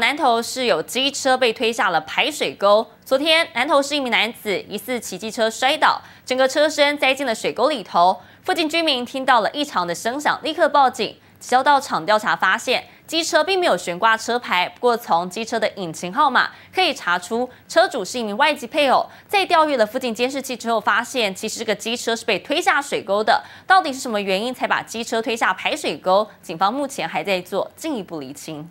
南头是有机车被推下了排水沟。昨天，南头市一名男子疑似骑机车摔倒，整个车身栽进了水沟里头。附近居民听到了异常的声响，立刻报警。要到场调查发现，机车并没有悬挂车牌。不过，从机车的引擎号码可以查出，车主是一名外籍配偶。在调阅了附近监视器之后，发现其实这个机车是被推下水沟的。到底是什么原因才把机车推下排水沟？警方目前还在做进一步厘清。